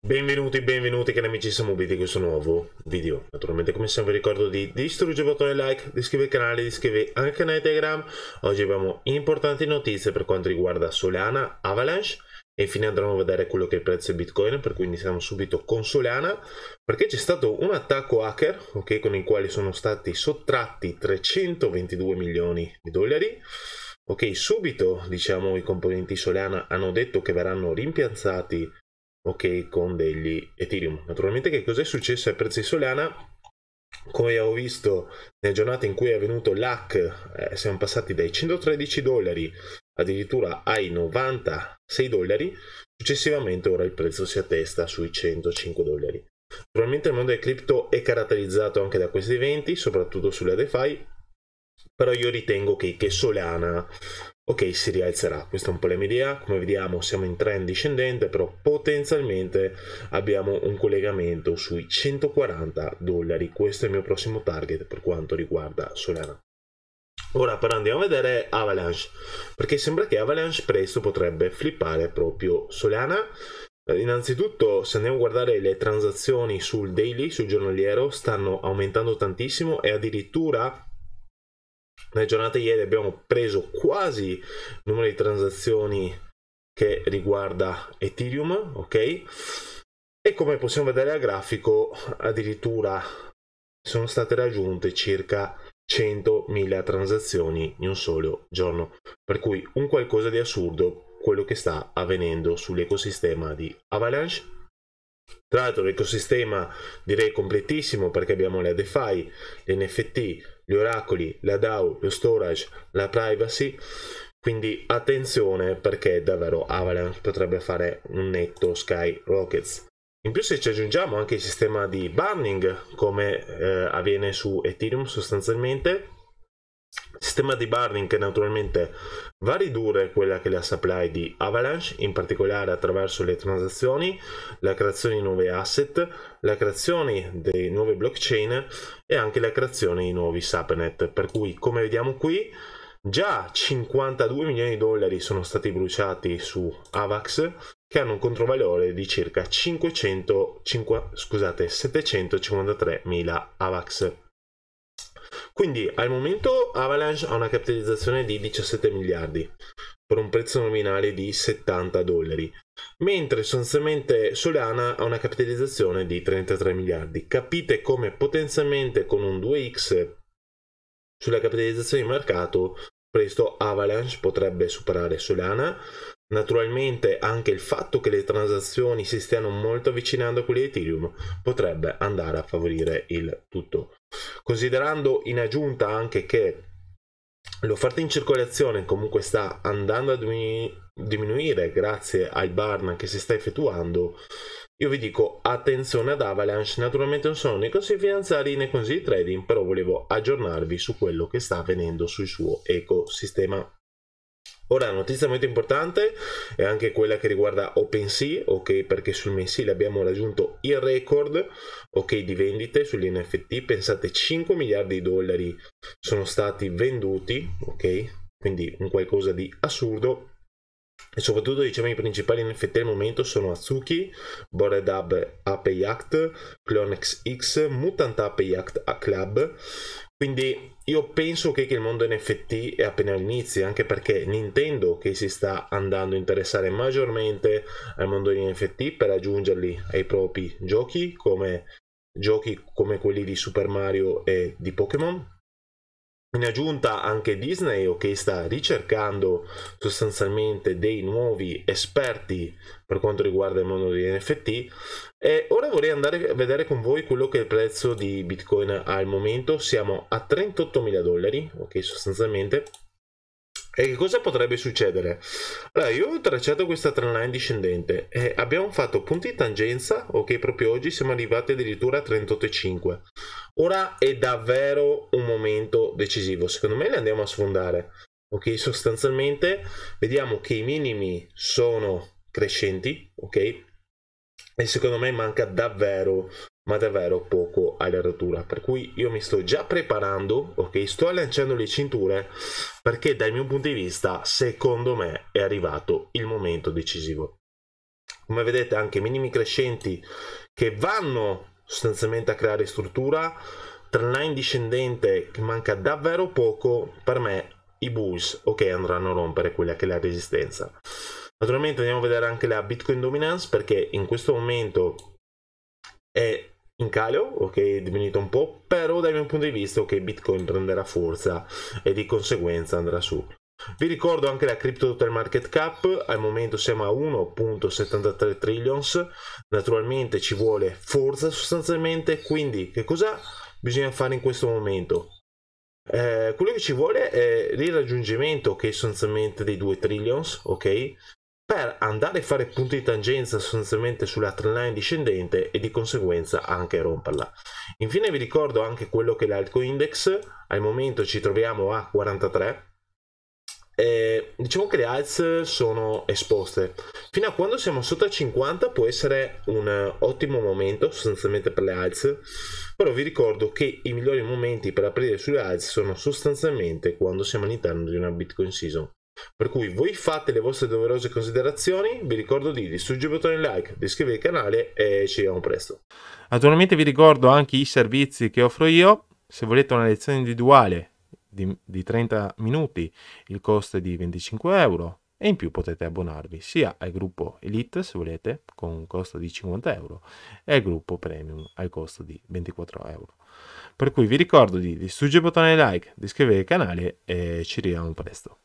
Benvenuti, benvenuti cari amici siamo Samubi di questo nuovo video Naturalmente come sempre ricordo di distruggere il bottone like, di iscrivervi al canale, di iscrivervi anche a Telegram Oggi abbiamo importanti notizie per quanto riguarda Solana, Avalanche e infine andremo a vedere quello che è il prezzo di Bitcoin per cui iniziamo subito con Solana perché c'è stato un attacco hacker ok, con il quale sono stati sottratti 322 milioni di dollari Ok, subito diciamo i componenti Solana hanno detto che verranno rimpiazzati ok, con degli Ethereum. Naturalmente che cos'è successo ai prezzi Solana? Come ho visto nelle giornate in cui è avvenuto l'hack, eh, siamo passati dai 113 dollari addirittura ai 96 dollari, successivamente ora il prezzo si attesta sui 105 dollari. Naturalmente il mondo del cripto è caratterizzato anche da questi eventi, soprattutto sulla DeFi, però io ritengo che, che Solana ok si rialzerà questa è un po' la mia idea come vediamo siamo in trend discendente però potenzialmente abbiamo un collegamento sui 140 dollari questo è il mio prossimo target per quanto riguarda Solana Ora però andiamo a vedere Avalanche, perché sembra che Avalanche presto potrebbe flippare proprio Solana. Eh, innanzitutto, se andiamo a guardare le transazioni sul daily, sul giornaliero, stanno aumentando tantissimo e addirittura nelle giornate ieri abbiamo preso quasi il numero di transazioni che riguarda Ethereum, ok? E come possiamo vedere al grafico, addirittura sono state raggiunte circa 100.000 transazioni in un solo giorno, per cui un qualcosa di assurdo quello che sta avvenendo sull'ecosistema di Avalanche. Tra l'altro l'ecosistema direi completissimo perché abbiamo le DeFi, le NFT, gli oracoli, la DAO, lo storage, la privacy. Quindi attenzione perché davvero Avalanche potrebbe fare un netto skyrockets. In più se ci aggiungiamo anche il sistema di burning come eh, avviene su Ethereum sostanzialmente Sistema di burning che naturalmente va a ridurre quella che è la supply di Avalanche, in particolare attraverso le transazioni, la creazione di nuove asset, la creazione di nuove blockchain e anche la creazione di nuovi subnet. Per cui, come vediamo qui, Già 52 milioni di dollari sono stati bruciati su Avax che hanno un controvalore di circa 500, 5, scusate, 753 mila Avax. Quindi al momento Avalanche ha una capitalizzazione di 17 miliardi per un prezzo nominale di 70 dollari, mentre sostanzialmente Solana ha una capitalizzazione di 33 miliardi. Capite come potenzialmente con un 2x sulla capitalizzazione di mercato presto Avalanche potrebbe superare Solana Naturalmente anche il fatto che le transazioni si stiano molto avvicinando a quelle di Ethereum potrebbe andare a favorire il tutto. Considerando in aggiunta anche che l'offerta in circolazione comunque sta andando a diminuire grazie al burn che si sta effettuando, io vi dico attenzione ad Avalanche, naturalmente non sono né consigli finanziari né consigli trading, però volevo aggiornarvi su quello che sta avvenendo sul suo ecosistema. Ora notizia molto importante è anche quella che riguarda OpenSea, ok, perché sul mensile abbiamo raggiunto il record ok, di vendite sugli NFT, pensate 5 miliardi di dollari sono stati venduti, ok? Quindi un qualcosa di assurdo e soprattutto diciamo i principali NFT al momento sono Azuki, Bored Up Ape Yacht, Clonex X, Mutant Ape Yacht A Club, quindi io penso che, il mondo NFT è appena all'inizio, anche perché Nintendo che si sta andando a interessare maggiormente al mondo NFT per aggiungerli ai propri giochi come, giochi come quelli di Super Mario e di Pokémon in aggiunta anche Disney o sta ricercando sostanzialmente dei nuovi esperti per quanto riguarda il mondo degli NFT e ora vorrei andare a vedere con voi quello che è il prezzo di Bitcoin al momento siamo a 38 mila dollari ok sostanzialmente e che cosa potrebbe succedere? Allora, io ho tracciato questa trendline discendente e abbiamo fatto punti di tangenza, ok, proprio oggi siamo arrivati addirittura a 38,5. Ora è davvero un momento decisivo, secondo me le andiamo a sfondare. Ok, sostanzialmente vediamo che i minimi sono crescenti, ok? E secondo me manca davvero, ma davvero poco alla rottura per cui io mi sto già preparando ok sto lanciando le cinture perché dal mio punto di vista secondo me è arrivato il momento decisivo come vedete anche minimi crescenti che vanno sostanzialmente a creare struttura trendline discendente che manca davvero poco per me i bulls ok andranno a rompere quella che è la resistenza naturalmente andiamo a vedere anche la bitcoin dominance perché in questo momento è in calo, ok, è diminuito un po', però dal mio punto di vista, ok, Bitcoin prenderà forza e di conseguenza andrà su. Vi ricordo anche la crypto total market cap, al momento siamo a 1.73 trillions, naturalmente ci vuole forza sostanzialmente, quindi che cosa bisogna fare in questo momento? Eh, quello che ci vuole è il raggiungimento che okay, sostanzialmente dei 2 trillions, ok? per andare a fare punti di tangenza sostanzialmente sulla trendline discendente e di conseguenza anche romperla. Infine vi ricordo anche quello che è l'altcoin index, al momento ci troviamo a 43, eh, diciamo che le alz sono esposte fino a quando siamo sotto a 50 può essere un ottimo momento sostanzialmente per le alz, però vi ricordo che i migliori momenti per aprire sulle alz sono sostanzialmente quando siamo all'interno di una bitcoin season per cui voi fate le vostre doverose considerazioni, vi ricordo di distruggere il bottone like, di iscrivervi al canale e ci vediamo presto. Naturalmente vi ricordo anche i servizi che offro io, se volete una lezione individuale di, di 30 minuti il costo è di 25 euro e in più potete abbonarvi sia al gruppo Elite se volete con un costo di 50 euro e al gruppo Premium al costo di 24 euro. Per cui vi ricordo di distruggere il bottone like, di iscrivervi al canale e ci vediamo presto.